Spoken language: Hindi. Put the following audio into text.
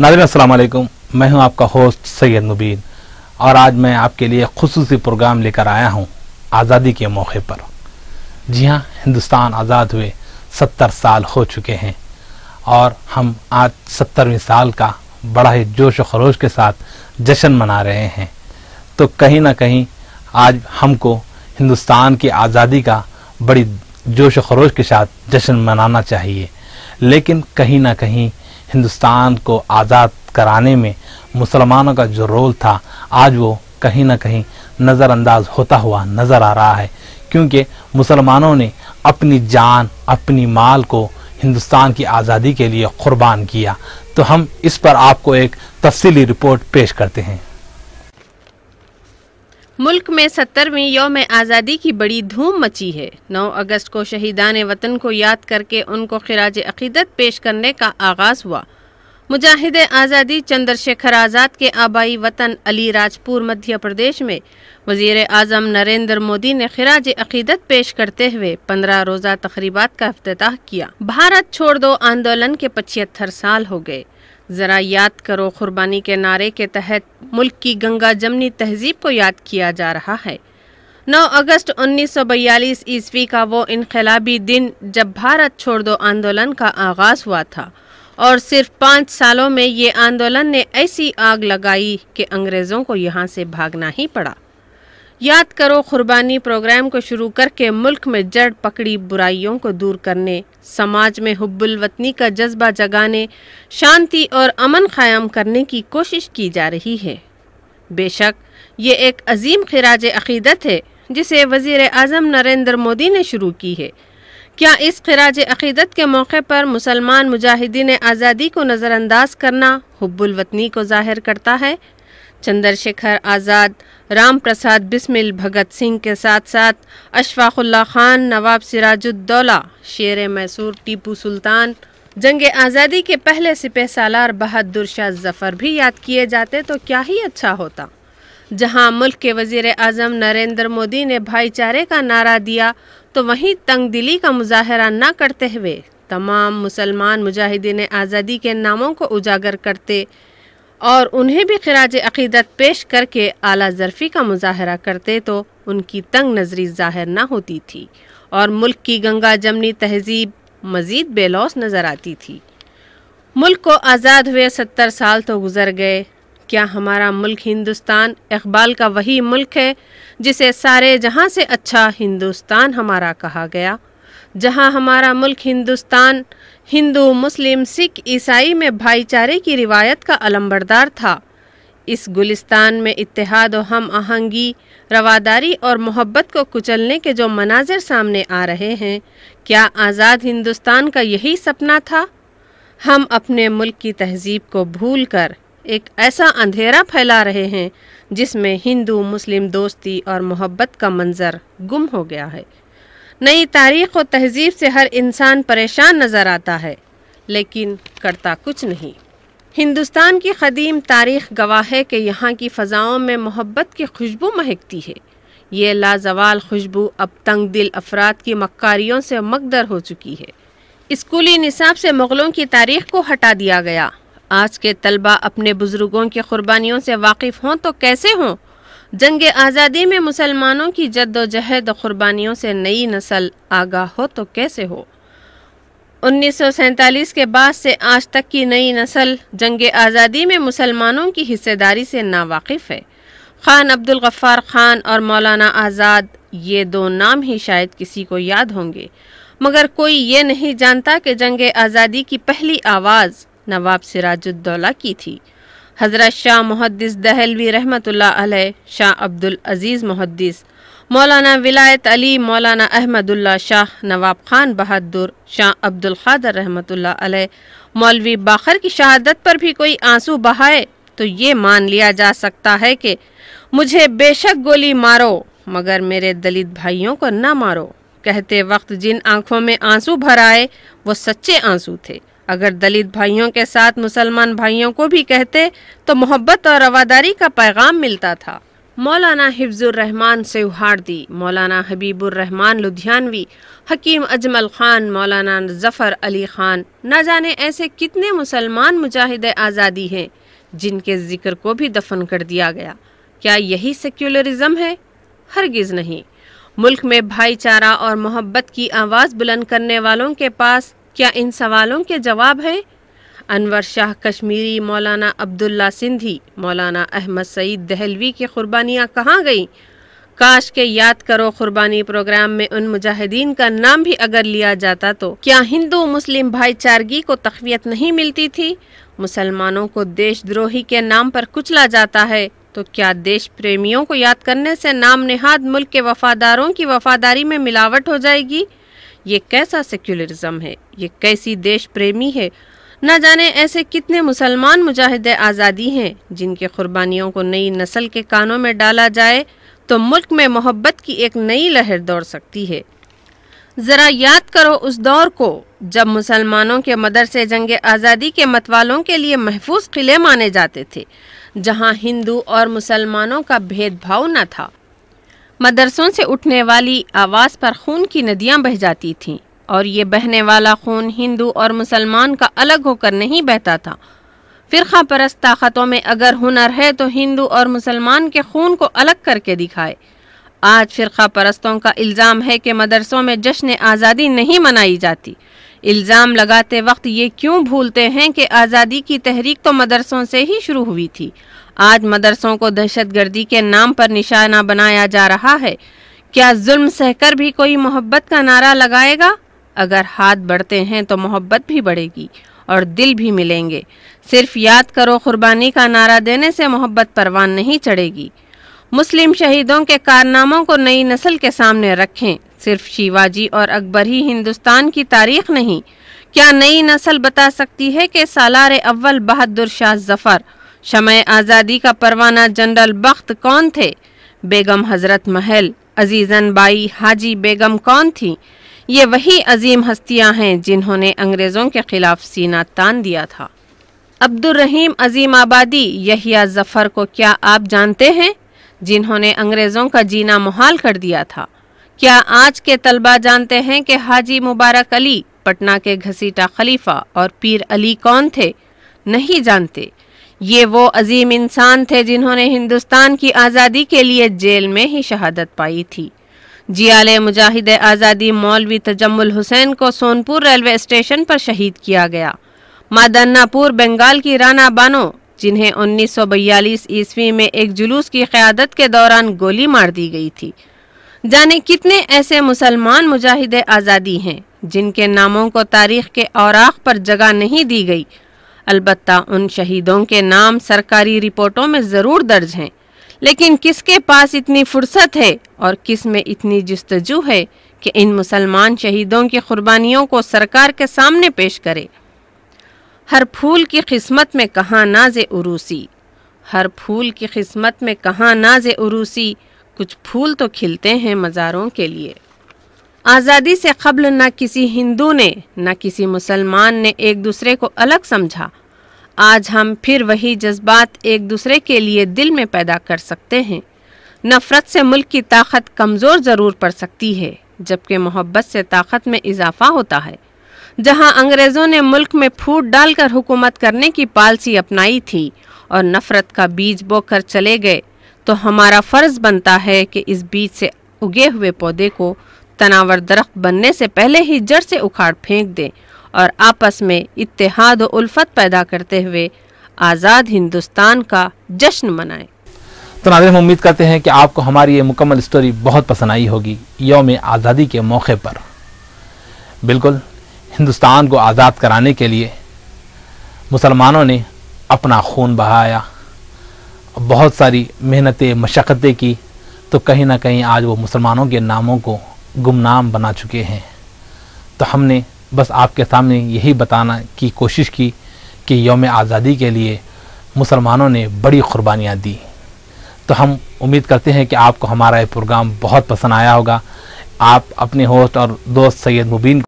नाजर असलम मैं हूं आपका होस्ट सैयद नबीन और आज मैं आपके लिए खसूस प्रोग्राम लेकर आया हूं आज़ादी के मौके पर जी हां हिंदुस्तान आज़ाद हुए सत्तर साल हो चुके हैं और हम आज सत्तरवें साल का बड़ा ही जोश खरोश के साथ जश्न मना रहे हैं तो कहीं ना कहीं आज हमको हिंदुस्तान की आज़ादी का बड़ी जोश खरोश के साथ जश्न मनाना चाहिए लेकिन कहीं ना कहीं हिंदुस्तान को आज़ाद कराने में मुसलमानों का जो रोल था आज वो कहीं ना कहीं नज़रअंदाज होता हुआ नज़र आ रहा है क्योंकि मुसलमानों ने अपनी जान अपनी माल को हिंदुस्तान की आज़ादी के लिए क़ुरबान किया तो हम इस पर आपको एक तफसीली रिपोर्ट पेश करते हैं मुल्क में सत्तरवीं योम आज़ादी की बड़ी धूम मची है 9 अगस्त को शहीदान वतन को याद करके उनको खराज अकीदत पेश करने का आगाज़ हुआ मुजाहिद आज़ादी चंद्रशेखर आज़ाद के आबाई वतन अली राजपुर मध्य प्रदेश में वजीर अजम नरेंद्र मोदी ने खराज अकीदत पेश करते हुए पंद्रह रोज़ा तकरीबा का अफ्ताह किया भारत छोड़ दो आंदोलन के पचहत्तर साल हो गए ज़रा याद करो कुर्बानी के नारे के तहत मुल्क की गंगा जमनी तहजीब को याद किया जा रहा है 9 अगस्त 1942 ईस्वी का वो इनकलाबी दिन जब भारत छोड़ दो आंदोलन का आगाज़ हुआ था और सिर्फ पाँच सालों में ये आंदोलन ने ऐसी आग लगाई कि अंग्रेज़ों को यहाँ से भागना ही पड़ा याद करो कुर्बानी प्रोग्राम को शुरू करके मुल्क में जड़ पकड़ी बुराइयों को दूर करने समाज में हब्बुल वतनी का जज्बा जगाने शांति और अमन क़ायम करने की कोशिश की जा रही है बेशक ये एक अजीम खराज अकीदत है जिसे वजीर अजम नरेंद्र मोदी ने शुरू की है क्या इस खराज अकीदत के मौके पर मुसलमान मुजाहिदीन आज़ादी को नज़रअंदाज करना हुब्बुल वतनी को जाहिर करता है चंद्रशेखर आज़ाद राम प्रसाद बिस्मिल भगत सिंह के साथ साथ अशफाकुल्ला खान नवाब सिराजुद्दौला शेर मैसूर टीपू सुल्तान जंग आज़ादी के पहले सिपह सालार बहादुर शाह जफ़र भी याद किए जाते तो क्या ही अच्छा होता जहां मुल्क के वजीर आजम नरेंद्र मोदी ने भाईचारे का नारा दिया तो वहीं तंग दिली का मुजाहरा न करते हुए तमाम मुसलमान मुजाहिदीन आज़ादी के नामों को उजागर करते और उन्हें भी खराज अकीदत पेश करके आला जरफ़ी का मुजाहरा करते तो उनकी तंग नज़री ज़ाहिर ना होती थी और मुल्क की गंगा जमनी तहजीब मज़ीद बेलौस नज़र आती थी मुल्क को आज़ाद हुए सत्तर साल तो गुज़र गए क्या हमारा मुल्क हिंदुस्तान इकबाल का वही मुल्क है जिसे सारे जहाँ से अच्छा हिंदुस्तान हमारा कहा गया जहां हमारा मुल्क हिंदुस्तान हिंदू मुस्लिम सिख ईसाई में भाईचारे की रिवायत का अलम्बरदार था इस गुलिस्तान में इतिहाद व हम आहंगी रवादारी और मोहब्बत को कुचलने के जो मनाजिर सामने आ रहे हैं क्या आज़ाद हिंदुस्तान का यही सपना था हम अपने मुल्क की तहजीब को भूल कर एक ऐसा अंधेरा फैला रहे हैं जिसमें हिंदू मुस्लिम दोस्ती और मोहब्बत का मंज़र गुम हो गया है नई तारीख और तहजीब से हर इंसान परेशान नज़र आता है लेकिन करता कुछ नहीं हिंदुस्तान की कदीम तारीख गवाह है कि यहाँ की फ़जाओं में मोहब्बत की खुशबू महकती है ये लाजवाल खुशबू अब तंग दिल अफराद की मक्कारियों से मकदर हो चुकी है स्कूली निसाब से मुग़लों की तारीख को हटा दिया गया आज के तलबा अपने बुज़ुर्गों की क़ुरबानियों से वाकिफ़ हों तो कैसे हों जंग आज़ादी में मुसलमानों की जद्दोजहद क़ुरबानियों से नई नस्ल आगा हो तो कैसे हो उन्नीस सौ सैंतालीस के बाद से आज तक की नई नस्ल जंग आज़ादी में मुसलमानों की हिस्सेदारी से नावाकिफ़ है खान अब्दुल गफ़ार खान और मौलाना आज़ाद ये दो नाम ही शायद किसी को याद होंगे मगर कोई ये नहीं जानता कि जंग आज़ादी की पहली आवाज़ नवाब सिराजुद्दौला की थी हज़रत शाह मुहदस दहलवी रहमत शाह अब्दुल अज़ीज़ मुहदस मौलाना विलायत अली मौलाना अहमदुल्ला शाह नवाब खान बहादुर शाह अब्दुल खादर रहमत मौलवी बाखर की शहादत पर भी कोई आंसू बहाए तो ये मान लिया जा सकता है कि मुझे बेशक गोली मारो मगर मेरे दलित भाइयों को न मारो कहते वक्त जिन आंखों में आंसू भर आए वो सच्चे आंसू थे अगर दलित भाइयों के साथ मुसलमान भाइयों को भी कहते तो मोहब्बत और रवादारी का पैगाम मिलता था मौलाना हिफ्जुर्रहमान दी मौलाना रहमान लुधियानवी हकीम अजमल खान मौलाना जफ़र अली खान न जाने ऐसे कितने मुसलमान मुजाहिद आज़ादी हैं जिनके जिक्र को भी दफन कर दिया गया क्या यही सेक्युलरिज्म है हरगिज़ नहीं मुल्क में भाईचारा और मोहब्बत की आवाज़ बुलंद करने वालों के पास क्या इन सवालों के जवाब हैं अनवर शाह कश्मीरी मौलाना अब्दुल्ला सिंधी मौलाना अहमद सईद दहलवी की क़ुरबानियाँ कहाँ गईं काश के याद करो कुर्बानी प्रोग्राम में उन मुजाहिदीन का नाम भी अगर लिया जाता तो क्या हिंदू मुस्लिम भाईचारगी को तकवीत नहीं मिलती थी मुसलमानों को देशद्रोही के नाम पर कुचला जाता है तो क्या देश प्रेमियों को याद करने से नाम नेहाद मुल्क के वफादारों की वफादारी में मिलावट हो जाएगी ये कैसा सेक्युलरिज्म है ये कैसी देश प्रेमी है न जाने ऐसे कितने मुसलमान मुजाहिद आज़ादी हैं जिनके क़ुरबानियों को नई नस्ल के कानों में डाला जाए तो मुल्क में मोहब्बत की एक नई लहर दौड़ सकती है ज़रा याद करो उस दौर को जब मुसलमानों के मदरसे जंग आज़ादी के मतवालों के लिए महफूज किले माने जाते थे जहां हिंदू और मुसलमानों का भेदभाव न था मदरसों से उठने वाली आवाज़ पर खून की नदियां बह जाती थीं और ये बहने वाला खून हिंदू और मुसलमान का अलग होकर नहीं बहता था फिर परस्त ताकतों में अगर हुनर है तो हिंदू और मुसलमान के खून को अलग करके दिखाए आज फिर परस्तों का इल्ज़ाम है कि मदरसों में जश्न आज़ादी नहीं मनाई जाती इल्ज़ाम लगाते वक्त ये क्यों भूलते हैं कि आज़ादी की तहरीक तो मदरसों से ही शुरू हुई थी आज मदरसों को दहशतगर्दी के नाम पर निशाना बनाया जा रहा है क्या जुल्म सहकर भी कोई मोहब्बत का नारा लगाएगा अगर हाथ बढ़ते हैं तो मोहब्बत भी बढ़ेगी और दिल भी मिलेंगे सिर्फ याद करो कुर्बानी का नारा देने से मोहब्बत परवान नहीं चढ़ेगी मुस्लिम शहीदों के कारनामों को नई नस्ल के सामने रखें सिर्फ शिवाजी और अकबर ही हिंदुस्तान की तारीख नहीं क्या नई नस्ल बता सकती है कि सालार अव्वल बहादुर शाह जफर शमय आज़ादी का परवाना जनरल बख्त कौन थे बेगम हज़रत महल अजीज़न बाई हाजी बेगम कौन थी ये वही अजीम हस्तियां हैं जिन्होंने अंग्रेज़ों के ख़िलाफ़ सीना तान दिया था अब्दुलरहीम अजीम आबादी यहिया ज़फ़र को क्या आप जानते हैं जिन्होंने अंग्रेज़ों का जीना मुहाल कर दिया था क्या आज के तलबा जानते हैं कि हाजी मुबारक अली पटना के घसीटा खलीफा और पीर अली कौन थे नहीं जानते ये वो अजीम इंसान थे जिन्होंने हिंदुस्तान की आज़ादी के लिए जेल में ही शहादत पाई थी जियाल मुजाहिद आज़ादी मौलवी तजम्मुल हुसैन को सोनपुर रेलवे स्टेशन पर शहीद किया गया मादन्नापुर बंगाल की राना बानो जिन्हें 1942 ईस्वी में एक जुलूस की क्यादत के दौरान गोली मार दी गई थी जाने कितने ऐसे मुसलमान मुजाहिद आज़ादी हैं जिनके नामों को तारीख के औराख पर जगह नहीं दी गई अलबत् उन शहीदों के नाम सरकारी रिपोर्टों में ज़रूर दर्ज हैं लेकिन किसके पास इतनी फुर्सत है और किस में इतनी जस्तजू है कि इन मुसलमान शहीदों की कुर्बानियों को सरकार के सामने पेश करे हर फूल की किस्मत में कहाँ नाज उरूसी हर फूल की किस्मत में कहाँ नाज उरूसी कुछ फूल तो खिलते हैं मज़ारों के लिए आज़ादी से कबल न किसी हिंदू ने न किसी मुसलमान ने एक दूसरे को अलग समझा आज हम फिर वही जज्बात एक दूसरे के लिए दिल में पैदा कर सकते हैं नफ़रत से मुल्क की ताकत कमज़ोर ज़रूर पड़ सकती है जबकि मोहब्बत से ताकत में इजाफा होता है जहां अंग्रेज़ों ने मुल्क में फूट डालकर हुकूमत करने की पॉलिसी अपनाई थी और नफ़रत का बीज बोकर चले गए तो हमारा फ़र्ज़ बनता है कि इस बीज से उगे हुए पौधे को तनावर दरख्त बनने से पहले ही जड़ से उखाड़ फेंक दें और आपस में इतिहाद उल्फत पैदा करते हुए आज़ाद हिंदुस्तान का जश्न मनाएं तो नाजर हम उम्मीद करते हैं कि आपको हमारी ये मुकम्मल स्टोरी बहुत पसंद आई होगी योम आज़ादी के मौके पर बिल्कुल हिंदुस्तान को आज़ाद कराने के लिए मुसलमानों ने अपना खून बहाया बहुत सारी मेहनतें मशक्क़तें की तो कहीं ना कहीं आज वो मुसलमानों के नामों को गुमनाम बना चुके हैं तो हमने बस आपके सामने यही बताना की कोशिश की कि योम आज़ादी के लिए मुसलमानों ने बड़ी कुर्बानियाँ दी तो हम उम्मीद करते हैं कि आपको हमारा ये प्रोग्राम बहुत पसंद आया होगा आप अपने होस्ट और दोस्त सैयद मुबीन